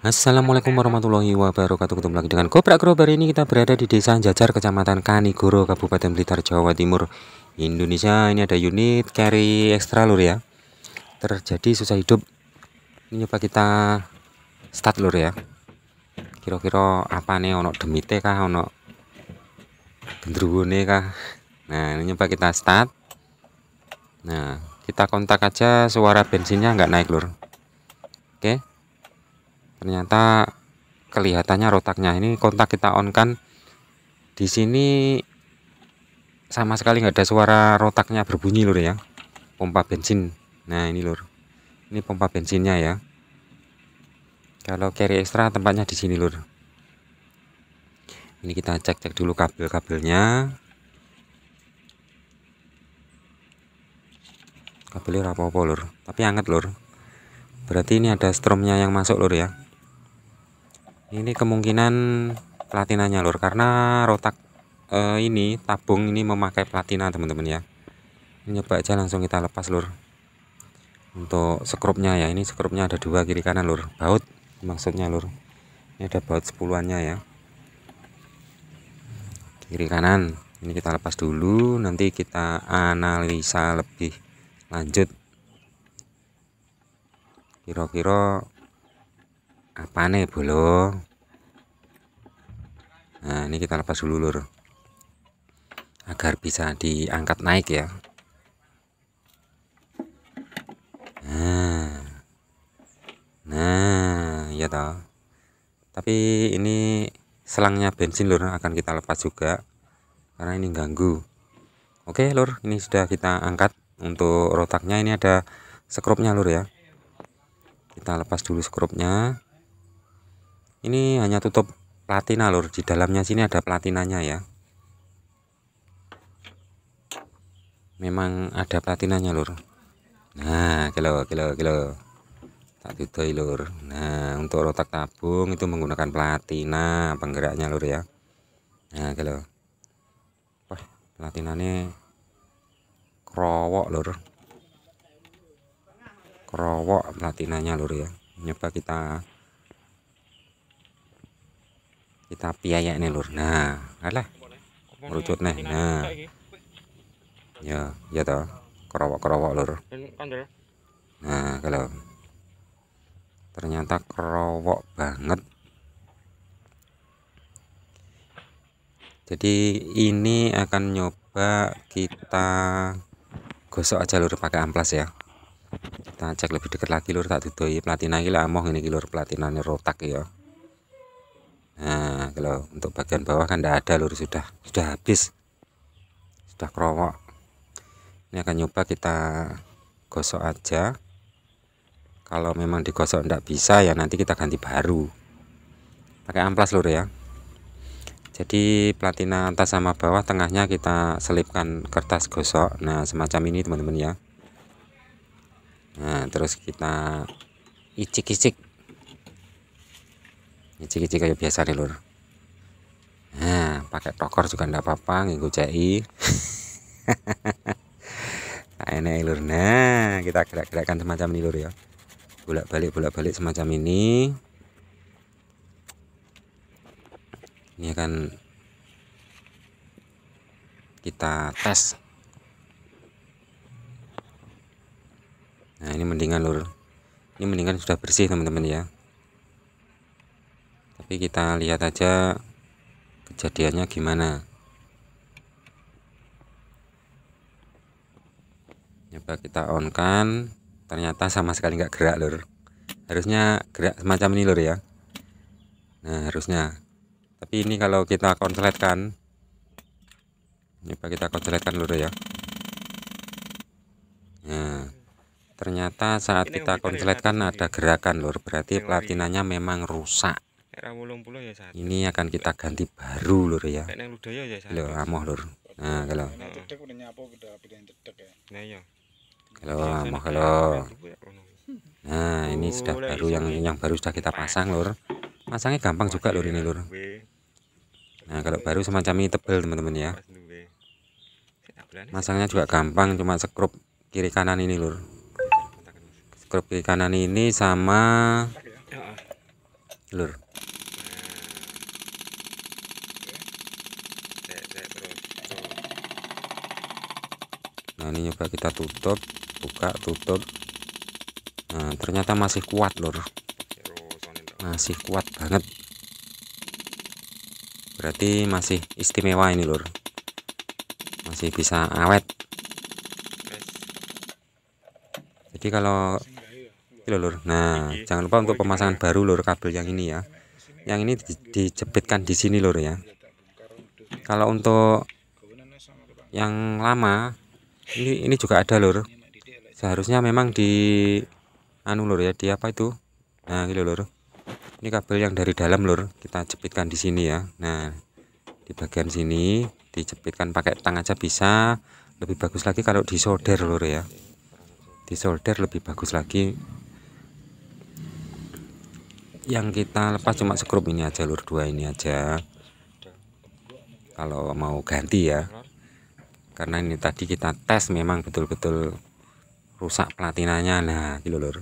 Assalamualaikum warahmatullahi wabarakatuh Ketemu lagi dengan Kobra Grobar ini kita berada di desa Jajar kecamatan Kanigoro Kabupaten Blitar Jawa Timur Indonesia ini ada unit carry ekstra lur ya terjadi susah hidup ini coba kita start lur ya kira-kira apa nih ono demite kah ono gendruwone kah nah ini coba kita start nah kita kontak aja suara bensinnya nggak naik lur oke okay ternyata kelihatannya rotaknya ini kontak kita on kan di sini sama sekali nggak ada suara rotaknya berbunyi lur ya pompa bensin nah ini lur ini pompa bensinnya ya kalau carry extra tempatnya di sini lur ini kita cek-cek dulu kabel-kabelnya kabelnya apa-apa lur tapi anget lur berarti ini ada stromnya yang masuk lur ya ini kemungkinan platina nyalur karena rotak eh, ini tabung ini memakai platina teman-teman ya ini coba aja langsung kita lepas lur untuk skrupnya ya ini skrupnya ada dua kiri kanan lur baut maksudnya lur ini ada baut sepuluhannya ya kiri kanan ini kita lepas dulu nanti kita analisa lebih lanjut kira-kira apa nih bolong nah ini kita lepas dulu lur agar bisa diangkat naik ya nah nah ya toh tapi ini selangnya bensin lur akan kita lepas juga karena ini ganggu oke lur ini sudah kita angkat untuk rotaknya ini ada skrupnya lur ya kita lepas dulu skrupnya ini hanya tutup platina lur di dalamnya sini ada platinanya ya memang ada platinanya lur nah kilo kilo kilo tak tutup lur nah untuk rotak tabung itu menggunakan platina penggeraknya lur ya nah kilo wah platinanya kerowok lur kerowok platinanya lur ya nyoba kita kita piayak nih lur nah alah merucut nih nah ya ya toh kerowok kerowok lur nah kalau ternyata kerowok banget jadi ini akan nyoba kita gosok aja lur pakai amplas ya kita cek lebih dekat lagi lur tak dudoi platina gila amoh ini ini lur platinanya rotak ya nah kalau untuk bagian bawah kan tidak ada lur sudah sudah habis sudah kerowok ini akan nyoba kita gosok aja kalau memang digosok tidak bisa ya nanti kita ganti baru pakai amplas lur ya jadi platina atas sama bawah tengahnya kita selipkan kertas gosok nah semacam ini teman-teman ya nah terus kita icik-icik icik-icik kayak biasa nih lur nah pakai tokor juga ndak apa-apa nggo cai. nah ini ilur. nah kita gerak-gerakkan semacam ini lur ya bolak-balik bolak-balik semacam ini ini akan kita tes nah ini mendingan lur ini mendingan sudah bersih teman-teman ya tapi kita lihat aja kejadiannya gimana coba kita on kan ternyata sama sekali nggak gerak lur harusnya gerak semacam ini lur ya nah harusnya tapi ini kalau kita konsletkan coba kita konsletkan lur ya nah ternyata saat kita konsletkan ada gerakan lur berarti platinanya memang rusak Ya, ini akan kita ganti baru lur ya, ya lho amoh lur nah kalau kalau amoh ya. nah, iya. kalau nah, nah ini oh, sudah baru yang yang baru sudah kita pasang lur pasangnya gampang juga lur ini lur nah kalau baru semacam ini tebel teman-teman ya masangnya juga gampang cuma sekrup kiri kanan ini lur sekrup kiri kanan ini sama lur nah ini coba kita tutup buka tutup nah ternyata masih kuat lor masih kuat banget berarti masih istimewa ini lor masih bisa awet jadi kalau ini lur nah jangan lupa untuk pemasangan baru lur kabel yang ini ya yang ini dijepitkan di sini lur ya kalau untuk yang lama ini ini juga ada lur seharusnya memang di anu lur ya di apa itu nah ini lur ini kabel yang dari dalam lur kita jepitkan di sini ya nah di bagian sini dijepitkan pakai tang aja bisa lebih bagus lagi kalau disolder lur ya disolder lebih bagus lagi yang kita lepas cuma skrup ini aja lur dua ini aja kalau mau ganti ya karena ini tadi kita tes memang betul-betul rusak platinanya nah gitu lur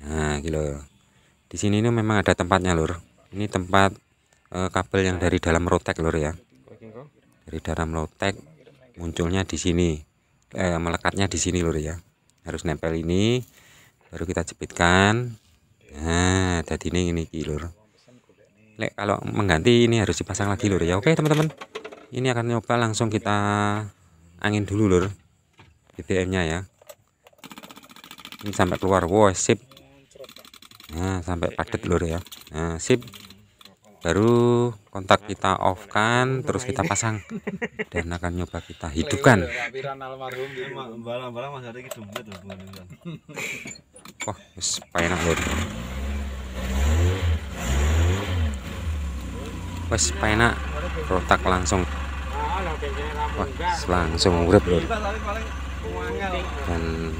nah gitu di sini ini memang ada tempatnya lur ini tempat eh, kabel yang dari dalam rotek lur ya dari dalam rotek munculnya di sini eh, melekatnya di sini lur ya harus nempel ini baru kita jepitkan nah jadi ini ini lur Lek, kalau mengganti ini harus dipasang lagi lur ya oke teman-teman ini akan nyoba langsung kita angin dulu lur BBM nya ya ini sampai keluar wow sip nah sampai padat lur ya nah sip baru kontak kita off kan terus kita pasang dan akan nyoba kita hidupkan wah supaya enak lur pas penak rotak langsung Wah, langsung ngurep lur. Dan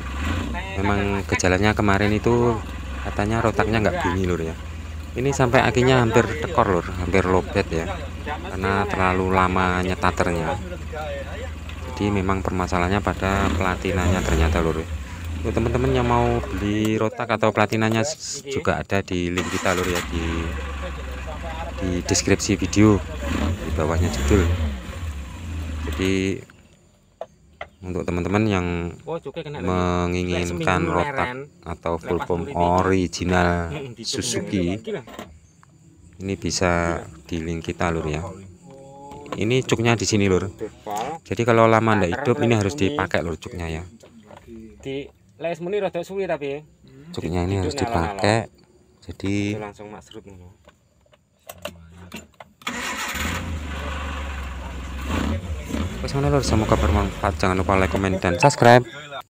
memang gejalanya kemarin itu oh. katanya rotaknya nggak bunyi lur ya. Ini sampai akhirnya hampir tekor lur, hampir lobet ya. Karena terlalu lama nyetaternya. Jadi memang permasalahannya pada platinanya ternyata lur. Untuk teman-teman yang mau beli rotak atau platinanya juga ada di link kita lur ya di di deskripsi video di bawahnya judul jadi untuk teman-teman yang oh, menginginkan rotak atau full form original hmm, hmm, Suzuki ini bisa di link kita lur ya oh, iya. ini cuknya di sini lur jadi kalau lama ndak hidup ini harus dipakai lur cuknya ya di les muni rada suwi tapi cuknya ini harus dipakai jadi langsung masuk Pesan lur semoga bermanfaat. Jangan lupa like, komen, dan subscribe.